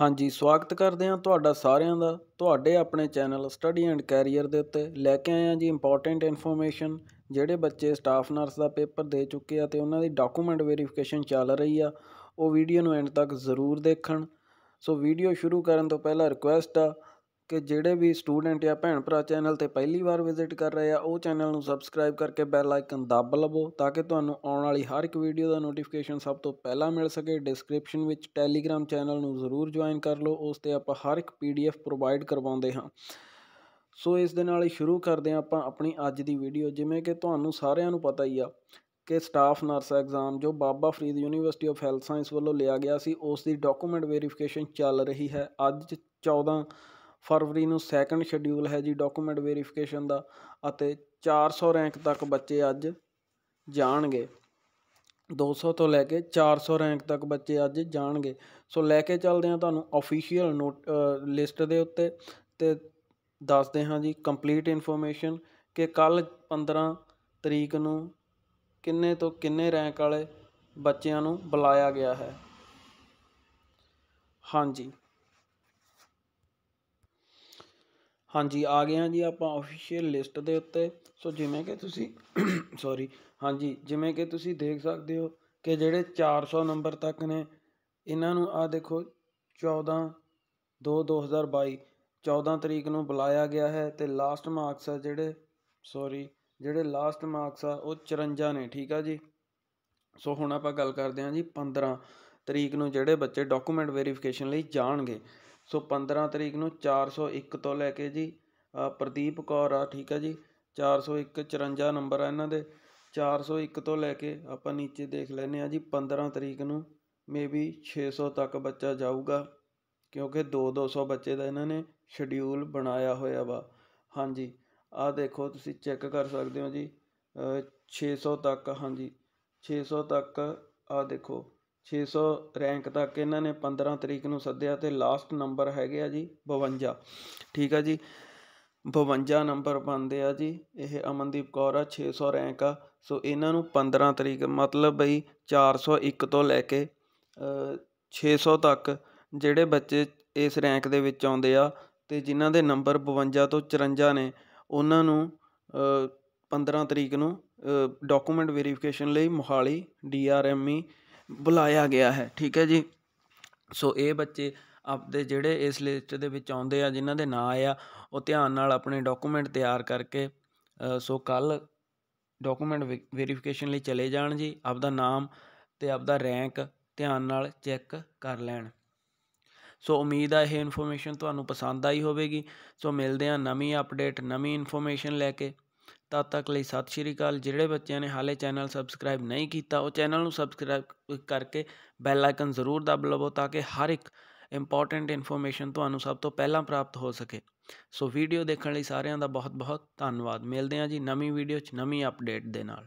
ਹਾਂਜੀ ਸਵਾਗਤ ਕਰਦੇ ਹਾਂ ਤੁਹਾਡਾ ਸਾਰਿਆਂ ਦਾ ਤੁਹਾਡੇ ਆਪਣੇ ਚੈਨਲ ਸਟੱਡੀ ਐਂਡ ਕੈਰੀਅਰ ਦੇ ਉੱਤੇ ਲੈ ਕੇ ਆਏ ਹਾਂ ਜੀ ਇੰਪੋਰਟੈਂਟ ਇਨਫੋਰਮੇਸ਼ਨ ਜਿਹੜੇ ਬੱਚੇ ਸਟਾਫ ਨਰਸ ਦਾ ਪੇਪਰ ਦੇ ਚੁੱਕੇ ਆ ਤੇ ਉਹਨਾਂ ਦੀ ਡਾਕੂਮੈਂਟ ਵੈਰੀਫਿਕੇਸ਼ਨ ਚੱਲ ਰਹੀ ਆ ਉਹ ਵੀਡੀਓ ਨੂੰ ਐਂਡ ਤੱਕ ਜ਼ਰੂਰ ਦੇਖਣ ਸੋ ਵੀਡੀਓ ਸ਼ੁਰੂ ਕਰਨ ਤੋਂ ਪਹਿਲਾਂ ਰਿਕੁਐਸਟ ਆ ਕਿ ਜਿਹੜੇ ਵੀ ਸਟੂਡੈਂਟ ਜਾਂ ਭੈਣ ਭਰਾ ਚੈਨਲ ਤੇ ਪਹਿਲੀ ਵਾਰ ਵਿਜ਼ਿਟ ਕਰ ਰਹੇ ਆ ਉਹ ਚੈਨਲ ਨੂੰ ਸਬਸਕ੍ਰਾਈਬ ਕਰਕੇ ਬੈਲ ਆਈਕਨ ਦੱਬ ਲਵੋ ਤਾਂ ਕਿ ਤੁਹਾਨੂੰ ਆਉਣ ਵਾਲੀ ਹਰ ਇੱਕ ਵੀਡੀਓ ਦਾ ਨੋਟੀਫਿਕੇਸ਼ਨ ਸਭ ਤੋਂ ਪਹਿਲਾਂ ਮਿਲ ਸਕੇ ਡਿਸਕ੍ਰਿਪਸ਼ਨ ਵਿੱਚ ਟੈਲੀਗ੍ਰam ਚੈਨਲ ਨੂੰ ਜ਼ਰੂਰ ਜੁਆਇਨ ਕਰ ਲਓ ਉਸ ਤੇ ਆਪਾਂ ਹਰ ਇੱਕ ਪੀਡੀਐਫ ਪ੍ਰੋਵਾਈਡ ਕਰਵਾਉਂਦੇ ਹਾਂ ਸੋ ਇਸ ਦੇ ਨਾਲ ਹੀ ਸ਼ੁਰੂ ਕਰਦੇ ਹਾਂ ਆਪਾਂ ਆਪਣੀ ਅੱਜ ਦੀ ਵੀਡੀਓ ਜਿਵੇਂ ਕਿ ਤੁਹਾਨੂੰ ਸਾਰਿਆਂ ਨੂੰ ਪਤਾ ਹੀ ਆ ਕਿ ਸਟਾਫ ਨਰਸ ਐਗਜ਼ਾਮ ਜੋ Baba Farid university of health science ਵੱਲੋਂ ਲਿਆ ਗਿਆ ਸੀ ਉਸ ਦੀ ਡਾਕੂਮੈਂਟ ਵੈਰੀਫਿਕੇਸ਼ਨ ਚੱਲ ਰਹੀ ਹੈ ਅੱਜ 14 ਫਰਵਰੀ ਨੂੰ ਸੈਕੰਡ ਸ਼ਡਿਊਲ ਹੈ ਜੀ ਡਾਕੂਮੈਂਟ ਵੈਰੀਫਿਕੇਸ਼ਨ ਦਾ ਅਤੇ 400 ਰੈਂਕ ਤੱਕ ਬੱਚੇ ਅੱਜ ਜਾਣਗੇ 200 ਤੋਂ ਲੈ ਕੇ 400 ਰੈਂਕ ਤੱਕ ਬੱਚੇ ਅੱਜ ਜਾਣਗੇ ਸੋ ਲੈ ਕੇ ਚੱਲਦੇ ਹਾਂ ਤੁਹਾਨੂੰ ਅਫੀਸ਼ੀਅਲ ਲਿਸਟ ਦੇ ਉੱਤੇ ਤੇ ਦੱਸਦੇ ਹਾਂ ਜੀ ਕੰਪਲੀਟ ਇਨਫੋਰਮੇਸ਼ਨ ਕਿ ਕੱਲ 15 ਤਰੀਕ ਨੂੰ ਕਿੰਨੇ ਤੋਂ ਕਿੰਨੇ ਰੈਂਕ ਵਾਲੇ ਬੱਚਿਆਂ ਨੂੰ ਬੁਲਾਇਆ ਗਿਆ ਹੈ ਹਾਂਜੀ ਹਾਂਜੀ ਆ ਗਏ ਹਾਂ ਜੀ ਆਪਾਂ ਆਫੀਸ਼ੀਅਲ ਲਿਸਟ ਦੇ ਉੱਤੇ ਸੋ ਜਿਵੇਂ ਕਿ ਤੁਸੀਂ ਸੌਰੀ ਹਾਂਜੀ ਜਿਵੇਂ ਕਿ ਤੁਸੀਂ ਦੇਖ ਸਕਦੇ ਹੋ ਕਿ ਜਿਹੜੇ 400 ਨੰਬਰ ਤੱਕ ਨੇ ਇਹਨਾਂ ਨੂੰ ਆ ਦੇਖੋ 14 2 2022 14 ਤਰੀਕ ਨੂੰ ਬੁਲਾਇਆ ਗਿਆ ਹੈ ਤੇ ਲਾਸਟ ਮਾਰਕਸ ਆ ਜਿਹੜੇ ਸੌਰੀ ਜਿਹੜੇ ਲਾਸਟ ਮਾਰਕਸ ਆ ਉਹ 54 ਨੇ ਠੀਕ ਆ ਜੀ ਸੋ ਹੁਣ ਆਪਾਂ ਗੱਲ ਕਰਦੇ ਹਾਂ ਜੀ 15 ਤਰੀਕ ਨੂੰ ਜਿਹੜੇ ਬੱਚੇ ਡਾਕੂਮੈਂਟ ਵੈਰੀਫਿਕੇਸ਼ਨ ਲਈ ਜਾਣਗੇ ਸੋ 15 ਤਰੀਕ ਨੂੰ 401 ਤੋਂ ਲੈ ਕੇ ਜੀ ਪ੍ਰਦੀਪ ਕੌਰ ਆ ਠੀਕ ਹੈ ਜੀ 401 54 ਨੰਬਰ ਆ ਇਹਨਾਂ ਦੇ 401 ਤੋਂ ਲੈ ਕੇ ਆਪਾਂ ਨੀਚੇ ਦੇਖ ਲੈਨੇ ਆ ਜੀ 15 ਤਰੀਕ ਨੂੰ ਮੇਬੀ 600 ਤੱਕ ਬੱਚਾ ਜਾਊਗਾ ਕਿਉਂਕਿ 2-200 ਬੱਚੇ ਦਾ ਇਹਨਾਂ ਨੇ ਸ਼ਡਿਊਲ ਬਣਾਇਆ ਹੋਇਆ ਵਾ ਹਾਂਜੀ ਆ ਦੇਖੋ ਤੁਸੀਂ ਚੈੱਕ ਕਰ ਸਕਦੇ ਹੋ ਜੀ 600 ਤੱਕ ਹਾਂਜੀ 600 ਤੱਕ ਆ ਦੇਖੋ 600 ਰੈਂਕ ਤੱਕ ਇਹਨਾਂ ਨੇ 15 ਤਰੀਕ ਨੂੰ ਸੱਦਿਆ ਤੇ ਲਾਸਟ ਨੰਬਰ ਹੈਗੇ ਆ ਜੀ 52 ਠੀਕ ਆ ਜੀ 52 ਨੰਬਰ ਬੰਦੇ ਆ ਜੀ ਇਹ ਅਮਨਦੀਪ ਕੌਰ ਆ 600 ਰੈਂਕ ਆ ਸੋ ਇਹਨਾਂ ਨੂੰ 15 ਤਰੀਕ ਮਤਲਬ ਬਈ 401 ਤੋਂ ਲੈ ਕੇ 600 ਤੱਕ ਜਿਹੜੇ ਬੱਚੇ ਇਸ ਰੈਂਕ ਦੇ ਵਿੱਚ ਆਉਂਦੇ ਆ ਤੇ ਜਿਨ੍ਹਾਂ ਦੇ ਨੰਬਰ 52 ਤੋਂ 54 ਨੇ ਉਹਨਾਂ ਨੂੰ 15 ਤਰੀਕ ਨੂੰ ਡਾਕੂਮੈਂਟ ਵੈਰੀਫਿਕੇਸ਼ਨ ਲਈ ਮੁਹਾਲੀ ਡੀਆਰਐਮਈ ਬੁਲਾਇਆ ਗਿਆ ਹੈ ਠੀਕ ਹੈ ਜੀ ਸੋ ਇਹ ਬੱਚੇ ਆਪਦੇ ਜਿਹੜੇ ਇਸ ਲਿਸਟ ਦੇ ਵਿੱਚ ਆਉਂਦੇ ਆ ਜਿਨ੍ਹਾਂ ਦੇ ਨਾਂ ਆ ਉਹ ਧਿਆਨ ਨਾਲ ਆਪਣੇ ਡਾਕੂਮੈਂਟ ਤਿਆਰ ਕਰਕੇ ਸੋ ਕੱਲ ਡਾਕੂਮੈਂਟ ਵੈਰੀਫਿਕੇਸ਼ਨ ਲਈ ਚਲੇ ਜਾਣ ਜੀ ਆਪਦਾ ਨਾਮ ਤੇ ਆਪਦਾ ਰੈਂਕ ਧਿਆਨ ਨਾਲ ਚੈੱਕ ਕਰ ਲੈਣ ਸੋ ਉਮੀਦ ਆ ਇਹ ਇਨਫੋਰਮੇਸ਼ਨ ਤੁਹਾਨੂੰ ਪਸੰਦ ਆਈ ਹੋਵੇਗੀ ਸੋ ਮਿਲਦੇ ਆ ਨਵੀਂ ਅਪਡੇਟ ਨਵੀਂ ਇਨਫੋਰਮੇਸ਼ਨ ਲੈ ਕੇ ਤਦ ਤੱਕ ਲਈ ਸਤਿ ਸ਼੍ਰੀ ਅਕਾਲ ਜਿਹੜੇ ਬੱਚਿਆਂ ਨੇ ਹਾਲੇ ਚੈਨਲ ਸਬਸਕ੍ਰਾਈਬ ਨਹੀਂ ਕੀਤਾ ਉਹ ਚੈਨਲ ਨੂੰ ਸਬਸਕ੍ਰਾਈਬ ਕਰਕੇ ਬੈਲ ਆਈਕਨ ਜ਼ਰੂਰ ਦਬ ਲਵੋ ਤਾਂ ਕਿ ਹਰ ਇੱਕ ਇੰਪੋਰਟੈਂਟ ਇਨਫੋਰਮੇਸ਼ਨ ਤੁਹਾਨੂੰ ਸਭ ਤੋਂ ਪਹਿਲਾਂ ਪ੍ਰਾਪਤ ਹੋ ਸਕੇ ਸੋ ਵੀਡੀਓ ਦੇਖਣ ਲਈ ਸਾਰਿਆਂ ਦਾ ਬਹੁਤ ਬਹੁਤ ਧੰਨਵਾਦ ਮਿਲਦੇ ਹਾਂ ਜੀ ਨਵੀਂ ਵੀਡੀਓ 'ਚ ਨਵੀਂ ਅਪਡੇਟ ਦੇ ਨਾਲ